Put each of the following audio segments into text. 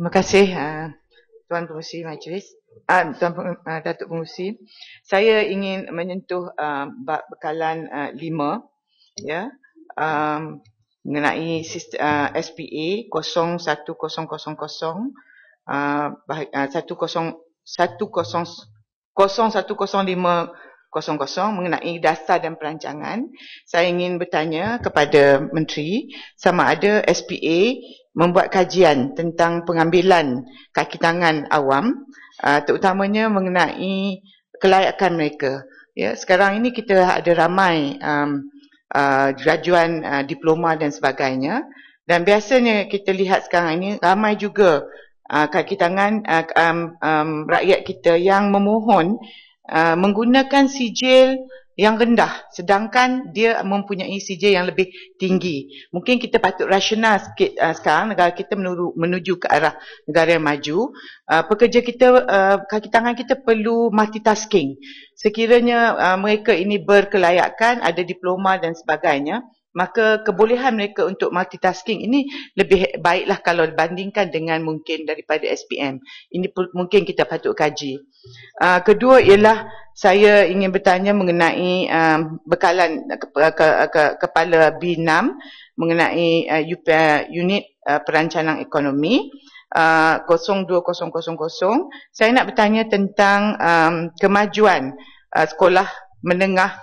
Terima kasih uh, Tuan Pengusi Majlis. Uh, Tuan uh, Datuk Pengusi. Saya ingin menyentuh uh, bekalan uh, lima ya, um, mengenai sistem, uh, SPA 01000 uh, uh, 1000 01500 mengenai dasar dan perancangan. Saya ingin bertanya kepada Menteri sama ada SPA membuat kajian tentang pengambilan kaki tangan awam uh, terutamanya mengenai kelayakan mereka. Ya, sekarang ini kita ada ramai um, uh, rajuan uh, diploma dan sebagainya dan biasanya kita lihat sekarang ini ramai juga uh, kaki tangan uh, um, um, rakyat kita yang memohon uh, menggunakan sijil yang rendah sedangkan dia mempunyai CJ yang lebih tinggi. Mungkin kita patut rasional sikit uh, sekarang negara kita menuju, menuju ke arah negara yang maju. Uh, pekerja kita, uh, kaki tangan kita perlu multitasking. Sekiranya uh, mereka ini berkelayakan, ada diploma dan sebagainya, maka kebolehan mereka untuk multitasking ini lebih baiklah kalau dibandingkan dengan mungkin daripada SPM. Ini mungkin kita patut kaji. Uh, kedua ialah saya ingin bertanya mengenai um, bekalan ke, ke, ke, kepala B6 mengenai uh, unit uh, perancangan ekonomi uh, 02000. Saya nak bertanya tentang um, kemajuan uh, sekolah menengah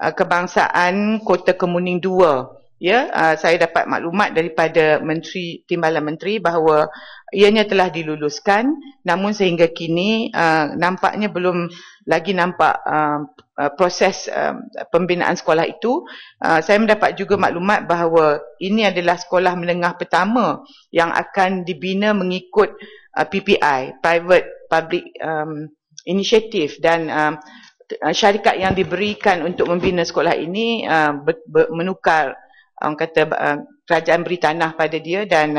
Uh, kebangsaan Kota Kemuning 2 ya uh, saya dapat maklumat daripada menteri timbalan menteri bahawa ianya telah diluluskan namun sehingga kini uh, nampaknya belum lagi nampak uh, uh proses uh, pembinaan sekolah itu uh, saya mendapat juga maklumat bahawa ini adalah sekolah menengah pertama yang akan dibina mengikut uh, PPI private public um, initiative dan um, Ah, syarikat yang diberikan untuk membina sekolah ini ah, menukar orang kata ah, kerajaan beri tanah pada dia dan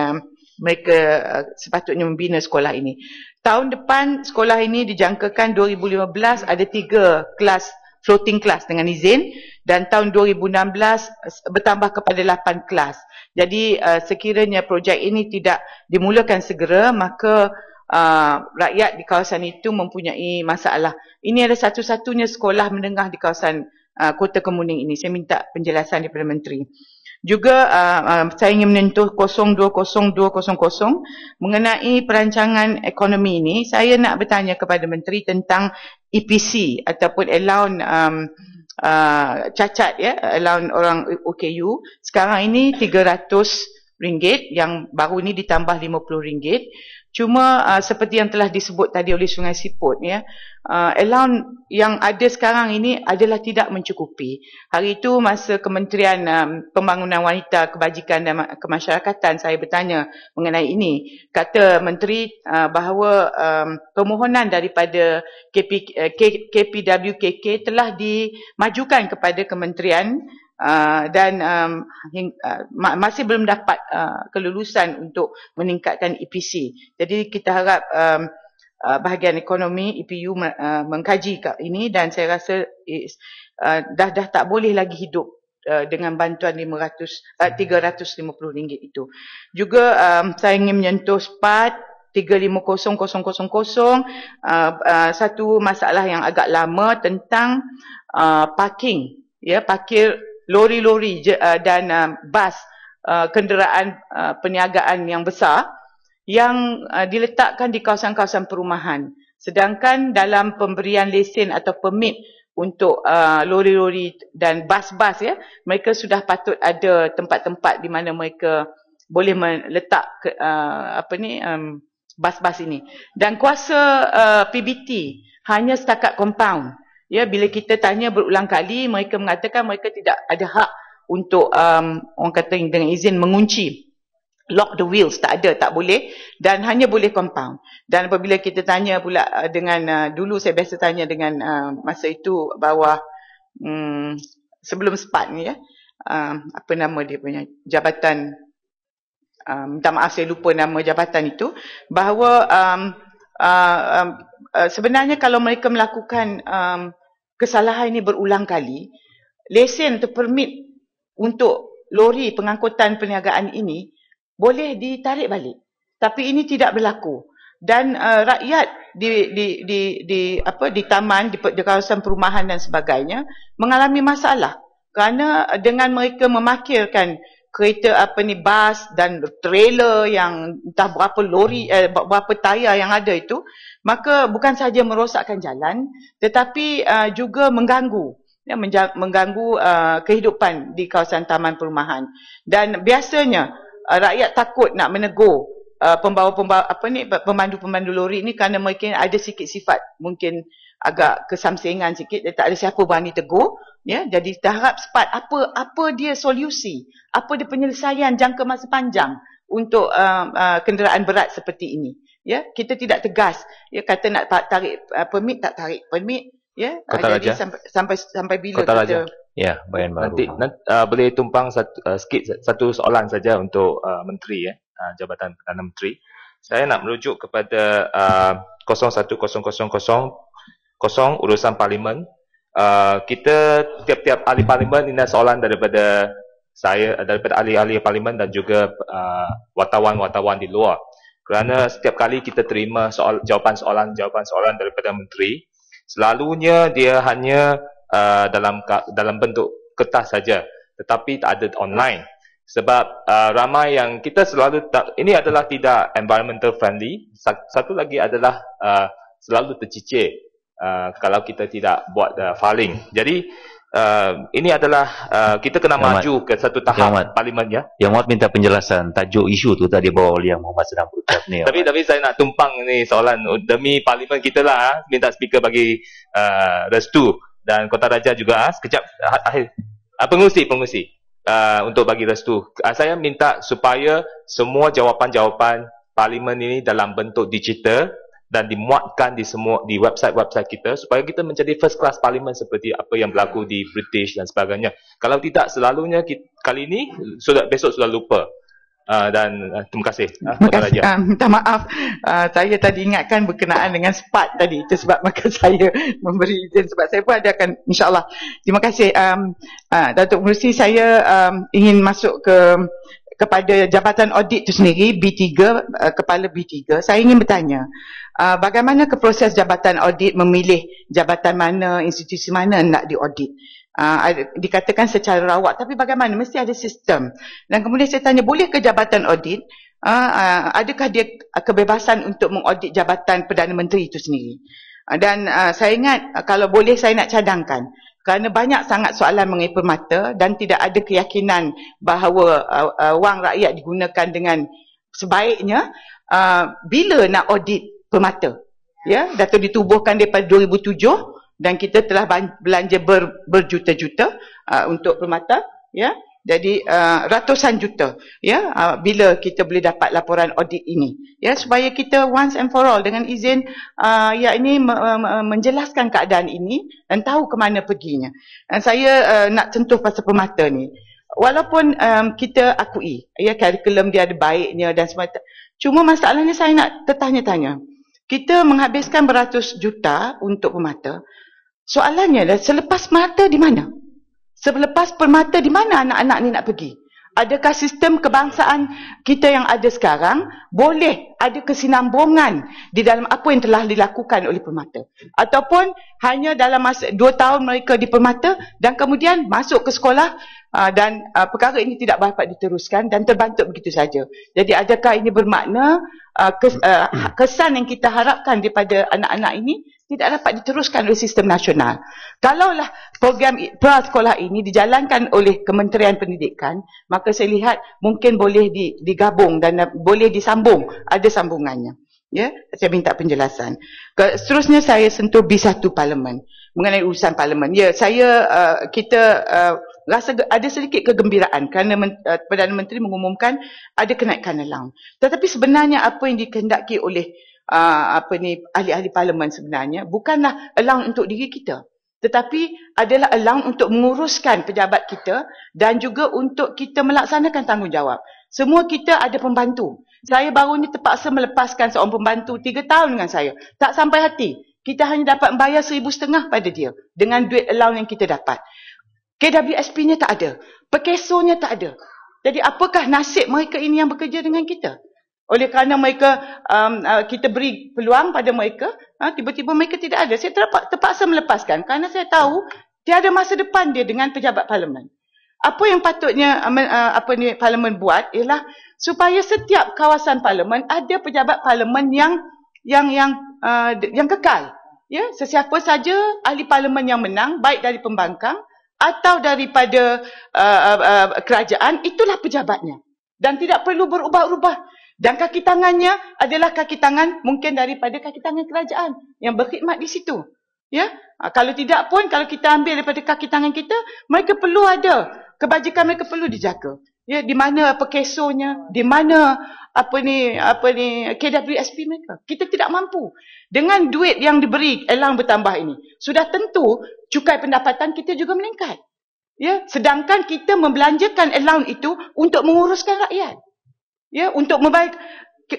mereka sepatutnya membina sekolah ini. Tahun depan sekolah ini dijangkakan 2015 ada tiga kelas floating kelas dengan izin dan tahun 2016 eh, bertambah kepada 8 kelas. Jadi sekiranya projek ini tidak dimulakan segera maka uh, rakyat di kawasan itu mempunyai masalah. Ini adalah satu-satunya sekolah menengah di kawasan uh, Kota Kemuning ini. Saya minta penjelasan daripada Menteri. Juga uh, uh, saya ingin menentuh 020200 mengenai perancangan ekonomi ini. Saya nak bertanya kepada Menteri tentang EPC ataupun allowan um, uh, cacat ya, allowan orang OKU. Sekarang ini RM300 yang baru ini ditambah RM50. Cuma uh, seperti yang telah disebut tadi oleh Sungai Siput ya, uh, ah, allowance yang ada sekarang ini adalah tidak mencukupi. Hari itu masa Kementerian um, Pembangunan Wanita, Kebajikan dan Kemasyarakatan saya bertanya mengenai ini. Kata menteri uh, bahawa um, permohonan daripada KP, uh, KPWKK telah dimajukan kepada Kementerian uh, Ah, dan um, hing, uh, ma- masih belum dapat uh, kelulusan untuk meningkatkan EPC. Jadi kita harap um, uh, bahagian ekonomi EPU uh, mengkaji ini dan saya rasa uh, dah dah tak boleh lagi hidup dengan bantuan 500 350 ringgit itu. Juga um, saya ingin menyentuh SPAT 350000 uh, uh, satu masalah yang agak lama tentang uh, parking ya parkir lori-lori eh, dan eh, bas eh, kenderaan perniagaan yang besar yang diletakkan di kawasan-kawasan perumahan. Sedangkan dalam pemberian lesen atau permit untuk lori-lori dan bas-bas ya, mereka sudah patut ada tempat-tempat di mana mereka boleh meletak ke, apa ni bas-bas ini. Dan kuasa PBT hanya setakat compound Ya bila kita tanya berulang kali mereka mengatakan mereka tidak ada hak untuk um, orang kata dengan izin mengunci lock the wheels tak ada tak boleh dan hanya boleh compound dan apabila kita tanya pula uh, dengan uh, dulu saya biasa tanya dengan uh, masa itu bawah um, sebelum SPAT ni ya uh, apa nama dia punya jabatan um, minta maaf saya lupa nama jabatan itu bahawa um, uh, um, uh, sebenarnya kalau mereka melakukan um, kesalahan ini berulang kali, lesen atau permit untuk lori pengangkutan perniagaan ini boleh ditarik balik. Tapi ini tidak berlaku. Dan uh, rakyat di, di, di, di, apa, di taman, di, di kawasan perumahan dan sebagainya mengalami masalah. Kerana dengan mereka memakirkan kereta apa ni bas dan trailer yang entah berapa lori hmm. eh, berapa tayar yang ada itu maka bukan saja merosakkan jalan tetapi uh, juga mengganggu ya mengganggu uh, kehidupan di kawasan taman perumahan dan biasanya uh, rakyat takut nak menegur Uh, pembawa-pembawa apa ni pemandu-pemandu lori ni kerana mungkin ada sikit sifat mungkin agak kesamsingan sikit dia tak ada siapa berani tegur ya jadi kita harap sepat apa apa dia solusi apa dia penyelesaian jangka masa panjang untuk uh, uh, kenderaan berat seperti ini ya kita tidak tegas ya kata nak tarik uh, permit tak tarik permit ya kota jadi Raja. sampai sampai sampai bila kota Raja. ya bayan baru nanti, nanti uh, boleh tumpang satu uh, sikit satu soalan saja untuk uh, menteri ya uh, jabatan perdana menteri saya nak merujuk kepada 01000 uh, kosong urusan parlimen. Uh, kita tiap-tiap ahli parlimen ini soalan daripada saya eh, daripada ahli-ahli parlimen dan juga uh, wartawan-wartawan di luar. Kerana setiap kali kita terima soal jawapan soalan jawapan soalan daripada menteri, selalunya dia hanya uh, dalam dalam bentuk kertas saja, tetapi tak ada online. Sebab uh, ramai yang kita selalu tak, ini adalah tidak environmental friendly. Satu lagi adalah uh, selalu tercicir Uh, kalau kita tidak buat uh, filing. Jadi uh, ini adalah uh, kita kena Yang maju mat. ke satu tahap Yang parlimen ya. Yang mahu minta penjelasan tajuk isu tu tadi bawa oleh Yang Muhammad sedang berucap ni. tapi tapi saya nak tumpang ni soalan demi parlimen kita lah ah, minta speaker bagi uh, restu dan Kota Raja juga uh, sekejap ah, akhir uh, pengusi pengusi uh, untuk bagi restu. Uh, saya minta supaya semua jawapan-jawapan parlimen ini dalam bentuk digital dan dimuatkan di semua di website-website kita supaya kita menjadi first class parliament seperti apa yang berlaku di British dan sebagainya. Kalau tidak selalunya kita, kali ini sudah besok sudah lupa. Uh, dan uh, terima kasih. Ah, terima kasih. Uh, minta maaf. Uh, saya tadi ingatkan berkenaan dengan spat tadi. Itu sebab maka saya memberi izin sebab saya pun ada akan insyaAllah. Terima kasih. Um, uh, Datuk Menteri saya um, ingin masuk ke kepada Jabatan Audit itu sendiri, B3, uh, Kepala B3. Saya ingin bertanya uh, bagaimana ke proses jabatan audit memilih jabatan mana, institusi mana nak diaudit. Uh, dikatakan secara rawak tapi bagaimana mesti ada sistem dan kemudian saya tanya boleh ke jabatan audit uh, uh, adakah dia kebebasan untuk mengaudit jabatan Perdana Menteri itu sendiri uh, dan uh, saya ingat uh, kalau boleh saya nak cadangkan kerana banyak sangat soalan mengenai permata dan tidak ada keyakinan bahawa uh, uh, wang rakyat digunakan dengan sebaiknya uh, bila nak audit permata. Ya, Dato ditubuhkan daripada 2007 dan kita telah belanja ber, berjuta-juta uh, untuk permata, ya. Jadi uh, ratusan juta, ya, uh, bila kita boleh dapat laporan audit ini. Ya, supaya kita once and for all dengan izin uh, ya ini me, me, me, menjelaskan keadaan ini dan tahu ke mana perginya. Dan uh, saya uh, nak sentuh pasal permata ni. Walaupun um, kita akui ya kurikulum dia ada baiknya dan semata. Cuma masalahnya saya nak tertanya-tanya kita menghabiskan beratus juta untuk permata. Soalannya adalah selepas mata di mana? Selepas permata di mana anak-anak ni nak pergi? Adakah sistem kebangsaan kita yang ada sekarang boleh ada kesinambungan di dalam apa yang telah dilakukan oleh permata. Ataupun hanya dalam masa dua tahun mereka di permata dan kemudian masuk ke sekolah ah, dan ah, perkara ini tidak dapat diteruskan dan terbantut begitu saja. Jadi adakah ini bermakna ah, kesan yang kita harapkan daripada anak-anak ini tidak dapat diteruskan oleh sistem nasional. Kalaulah program prasekolah ini dijalankan oleh Kementerian Pendidikan, maka saya lihat mungkin boleh digabung dan boleh disambung. Ada sambungannya. Ya, saya minta penjelasan. Seterusnya saya sentuh B1 Parlimen mengenai urusan Parlimen. Ya, saya uh, kita uh, rasa ada sedikit kegembiraan kerana Men uh, Perdana Menteri mengumumkan ada kenaikan elang. Tetapi sebenarnya apa yang dikehendaki oleh uh, apa ni ahli-ahli Parlimen sebenarnya bukanlah elang untuk diri kita tetapi adalah elang untuk menguruskan pejabat kita dan juga untuk kita melaksanakan tanggungjawab. Semua kita ada pembantu. Saya baru ni terpaksa melepaskan seorang pembantu tiga tahun dengan saya. Tak sampai hati. Kita hanya dapat bayar seribu setengah pada dia. Dengan duit allowance yang kita dapat. KWSP-nya tak ada. Pekesonya tak ada. Jadi apakah nasib mereka ini yang bekerja dengan kita? Oleh kerana mereka, um, uh, kita beri peluang pada mereka, ha, tiba-tiba uh, mereka tidak ada. Saya terpaksa melepaskan kerana saya tahu tiada masa depan dia dengan pejabat parlimen apa yang patutnya eh, apa ni parlimen buat ialah supaya setiap kawasan parlimen ada pejabat parlimen yang yang yang uh, yang kekal ya sesiapa saja ahli parlimen yang menang baik dari pembangkang atau daripada uh, uh, kerajaan itulah pejabatnya dan tidak perlu berubah-ubah dan kaki tangannya adalah kaki tangan mungkin daripada kaki tangan kerajaan yang berkhidmat di situ Ya, ha, kalau tidak pun kalau kita ambil daripada kaki tangan kita, mereka perlu ada kebajikan mereka perlu dijaga. Ya, di mana apa kesonya, di mana apa ni apa ni KWSP mereka. Kita tidak mampu dengan duit yang diberi elang bertambah ini. Sudah tentu cukai pendapatan kita juga meningkat. Ya, sedangkan kita membelanjakan allowance itu untuk menguruskan rakyat. Ya, untuk membaik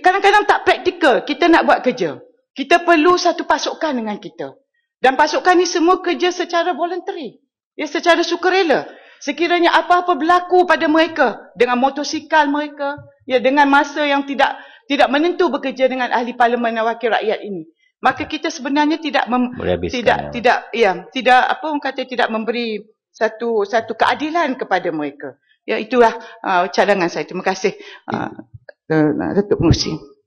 kadang-kadang tak praktikal kita nak buat kerja. Kita perlu satu pasukan dengan kita. Dan pasukan ini semua kerja secara voluntary. Ya, secara sukarela. Sekiranya apa-apa berlaku pada mereka dengan motosikal mereka, ya dengan masa yang tidak tidak menentu bekerja dengan ahli parlimen dan wakil rakyat ini. Maka kita sebenarnya tidak mem, tidak ya. tidak ya, tidak apa orang kata tidak memberi satu satu keadilan kepada mereka. Ya itulah uh, cadangan saya. Terima kasih. Uh, ya. uh Datuk Pengurusi.